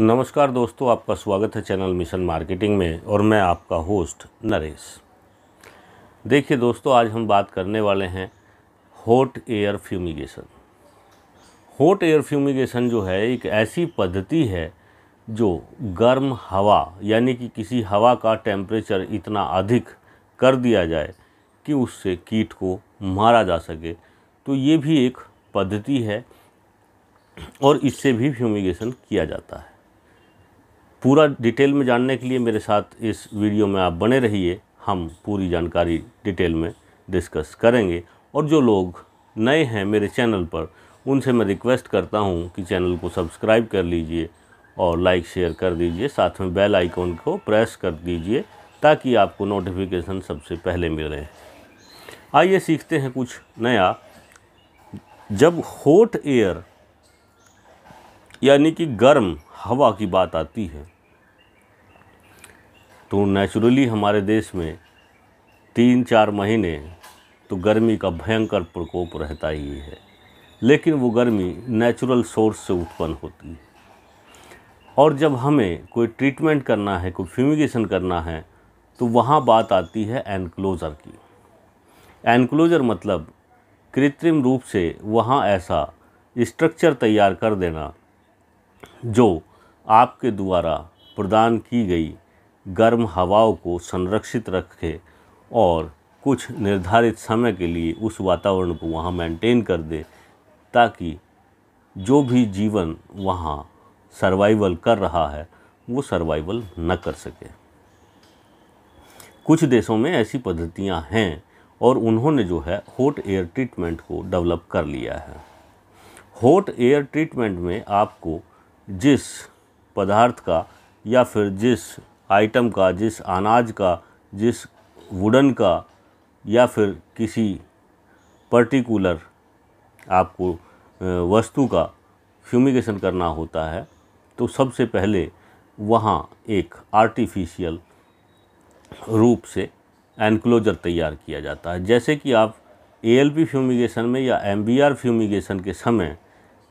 नमस्कार दोस्तों आपका स्वागत है चैनल मिशन मार्केटिंग में और मैं आपका होस्ट नरेश देखिए दोस्तों आज हम बात करने वाले हैं hot air fumigation hot air fumigation जो है एक ऐसी पद्धति है जो गर्म हवा यानी कि किसी हवा का टेम्परेचर इतना अधिक कर दिया जाए कि उससे कीट को मारा जा सके तो ये भी एक पद्धति है और इससे भी फ्यूमिगेशन किया जाता है पूरा डिटेल में जानने के लिए मेरे साथ इस वीडियो में आप बने रहिए हम पूरी जानकारी डिटेल में डिस्कस करेंगे और जो लोग नए हैं मेरे चैनल पर उनसे मैं रिक्वेस्ट करता हूँ कि चैनल को सब्सक्राइब कर लीजिए और लाइक शेयर कर दीजिए साथ में बेल आइकॉन को प्रेस कर दीजिए ताकि आपको नोटिफिकेशन सबसे पहले मिले आइए सीखते हैं कुछ नया जब होट एयर यानी कि गर्म हवा की बात आती है तो नेचुरली हमारे देश में तीन चार महीने तो गर्मी का भयंकर प्रकोप रहता ही है लेकिन वो गर्मी नेचुरल सोर्स से उत्पन्न होती है और जब हमें कोई ट्रीटमेंट करना है कोई फ्यूमिगेशन करना है तो वहाँ बात आती है एनक्लोज़र की एनक्लोज़र मतलब कृत्रिम रूप से वहाँ ऐसा स्ट्रक्चर तैयार कर देना जो आपके द्वारा प्रदान की गई गर्म हवाओं को संरक्षित रखे और कुछ निर्धारित समय के लिए उस वातावरण को वहाँ मेंटेन कर दे ताकि जो भी जीवन वहाँ सर्वाइवल कर रहा है वो सर्वाइवल न कर सके कुछ देशों में ऐसी पद्धतियाँ हैं और उन्होंने जो है हॉट एयर ट्रीटमेंट को डेवलप कर लिया है हॉट एयर ट्रीटमेंट में आपको जिस पदार्थ का या फिर जिस आइटम का जिस अनाज का जिस वुडन का या फिर किसी पर्टिकुलर आपको वस्तु का फ्यूमिगेशन करना होता है तो सबसे पहले वहाँ एक आर्टिफिशियल रूप से एनक्लोजर तैयार किया जाता है जैसे कि आप ए एल पी फ्यूमिगेशन में या एम बी आर फ्यूमिगेशन के समय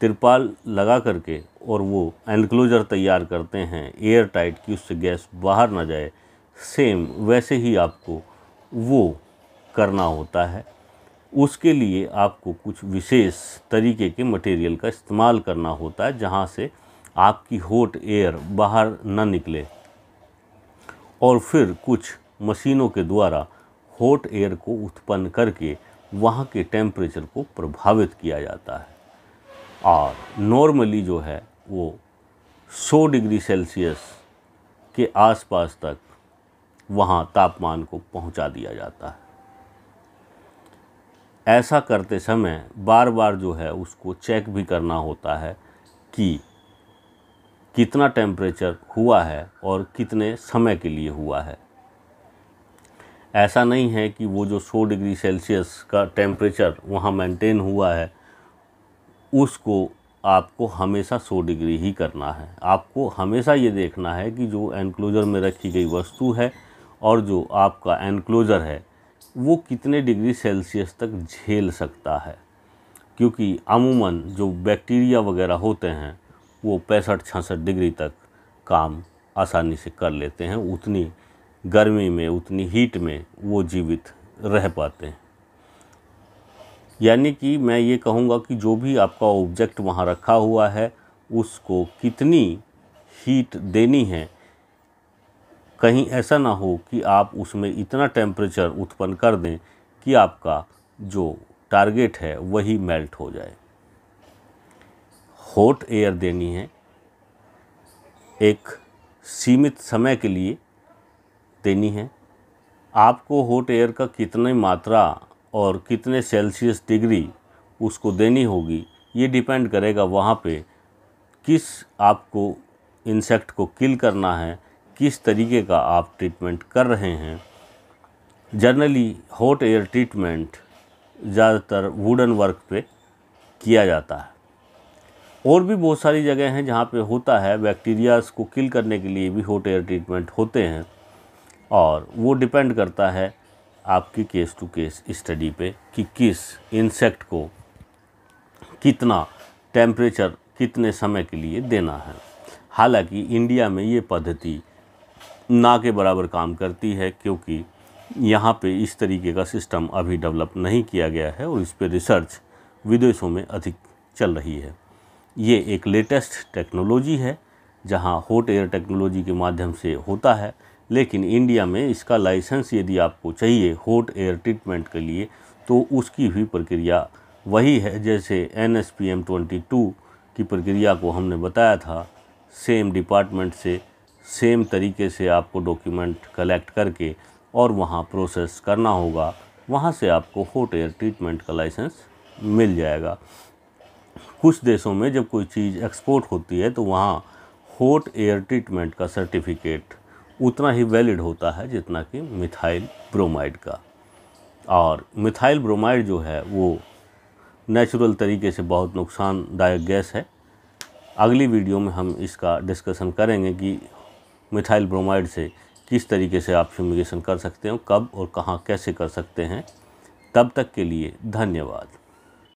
तिरपाल लगा करके और वो एनक्लोजर तैयार करते हैं एयर टाइट कि उससे गैस बाहर ना जाए सेम वैसे ही आपको वो करना होता है उसके लिए आपको कुछ विशेष तरीके के मटेरियल का इस्तेमाल करना होता है जहाँ से आपकी होट एयर बाहर न निकले और फिर कुछ मशीनों के द्वारा होट एयर को उत्पन्न करके वहाँ के टेम्परेचर को प्रभावित किया जाता है और नॉर्मली जो है वो 100 डिग्री सेल्सियस के आसपास तक वहाँ तापमान को पहुँचा दिया जाता है ऐसा करते समय बार बार जो है उसको चेक भी करना होता है कि कितना टेम्परेचर हुआ है और कितने समय के लिए हुआ है ऐसा नहीं है कि वो जो 100 डिग्री सेल्सियस का टेम्परेचर वहाँ मेंटेन हुआ है उसको आपको हमेशा सौ डिग्री ही करना है आपको हमेशा ये देखना है कि जो एनक्लोज़र में रखी गई वस्तु है और जो आपका एनक्लोज़र है वो कितने डिग्री सेल्सियस तक झेल सकता है क्योंकि अमूमन जो बैक्टीरिया वगैरह होते हैं वो पैंसठ छासठ डिग्री तक काम आसानी से कर लेते हैं उतनी गर्मी में उतनी हीट में वो जीवित रह पाते हैं यानी कि मैं ये कहूँगा कि जो भी आपका ऑब्जेक्ट वहाँ रखा हुआ है उसको कितनी हीट देनी है कहीं ऐसा ना हो कि आप उसमें इतना टेम्परेचर उत्पन्न कर दें कि आपका जो टारगेट है वही मेल्ट हो जाए हॉट एयर देनी है एक सीमित समय के लिए देनी है आपको हॉट एयर का कितनी मात्रा और कितने सेल्सियस डिग्री उसको देनी होगी ये डिपेंड करेगा वहाँ पे किस आपको इंसेक्ट को किल करना है किस तरीके का आप ट्रीटमेंट कर रहे हैं जनरली हॉट एयर ट्रीटमेंट ज़्यादातर वुडन वर्क पे किया जाता है और भी बहुत सारी जगह हैं जहाँ पे होता है बैक्टीरियाज़ को किल करने के लिए भी हॉट एयर ट्रीटमेंट होते हैं और वो डिपेंड करता है आपकी केस टू केस स्टडी पे कि किस इंसेक्ट को कितना टेम्परेचर कितने समय के लिए देना है हालांकि इंडिया में ये पद्धति ना के बराबर काम करती है क्योंकि यहाँ पे इस तरीके का सिस्टम अभी डेवलप नहीं किया गया है और इस पर रिसर्च विदेशों में अधिक चल रही है ये एक लेटेस्ट टेक्नोलॉजी है जहाँ हॉट एयर टेक्नोलॉजी के माध्यम से होता है लेकिन इंडिया में इसका लाइसेंस यदि आपको चाहिए हॉट एयर ट्रीटमेंट के लिए तो उसकी भी प्रक्रिया वही है जैसे N S P M twenty two की प्रक्रिया को हमने बताया था सेम डिपार्टमेंट से सेम तरीके से आपको डॉक्यूमेंट कलेक्ट करके और वहाँ प्रोसेस करना होगा वहाँ से आपको हॉट एयर ट्रीटमेंट का लाइसेंस मिल जाएगा कुछ देशों में जब कोई चीज़ एक्सपोर्ट होती है तो वहाँ हॉट एयर ट्रीटमेंट का सर्टिफिकेट उतना ही वैलिड होता है जितना कि मिथाइल ब्रोमाइड का और मिथाइल ब्रोमाइड जो है वो नेचुरल तरीके से बहुत नुकसानदायक गैस है अगली वीडियो में हम इसका डिस्कशन करेंगे कि मिथाइल ब्रोमाइड से किस तरीके से आप फ्यूमिगेशन कर सकते हो कब और कहाँ कैसे कर सकते हैं तब तक के लिए धन्यवाद